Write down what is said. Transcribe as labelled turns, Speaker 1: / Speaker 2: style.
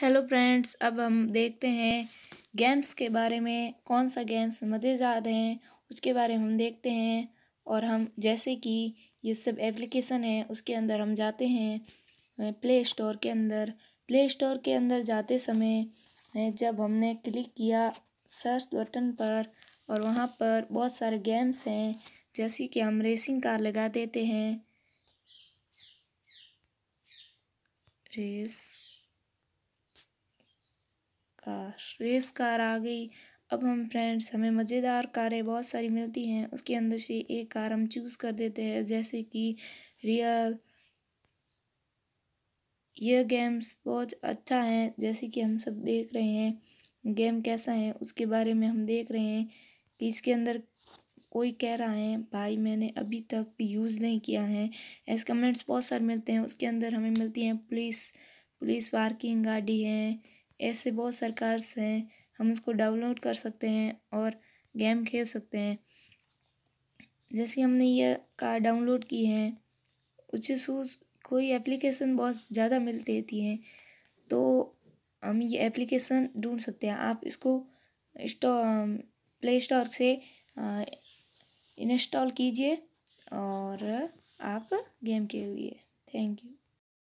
Speaker 1: hello friends अब हम देखते हैं गेम्स के बारे में कौन सा गेम्स रहे हैं उसके बारे में हम देखते हैं और हम जैसे कि ये सब एप्लीकेशन है उसके अंदर हम जाते हैं प्ले स्टोर के अंदर प्ले स्टोर के अंदर जाते समय जब हमने क्लिक किया सर्च बटन पर और वहाँ पर बहुत सारे गेम्स हैं जैसे कि हम रेसिंग कार लगा देते हैं रेस काश रेस कार आ गई अब हम फ्रेंड्स हमें मज़ेदार कारें बहुत सारी मिलती हैं उसके अंदर से एक कार हम चूज़ कर देते हैं जैसे कि रियल यह गेम्स बहुत अच्छा है जैसे कि हम सब देख रहे हैं गेम कैसा है उसके बारे में हम देख रहे हैं कि इसके अंदर कोई कह रहा है भाई मैंने अभी तक यूज़ नहीं किया है ऐसे कमेंट्स बहुत सारे मिलते हैं उसके अंदर हमें मिलती हैं पुलिस पुलिस पार्किंग गाड़ी है ऐसे बहुत सरकार हैं हम उसको डाउनलोड कर सकते हैं और गेम खेल सकते हैं जैसे हमने ये कार डाउनलोड की है उच्च सूज कोई एप्लीकेशन बहुत ज़्यादा मिल देती है तो हम ये एप्लीकेशन ढूंढ सकते हैं आप इसको स्टो प्ले स्टोर से इंस्टॉल कीजिए और आप गेम खेलिए थैंक यू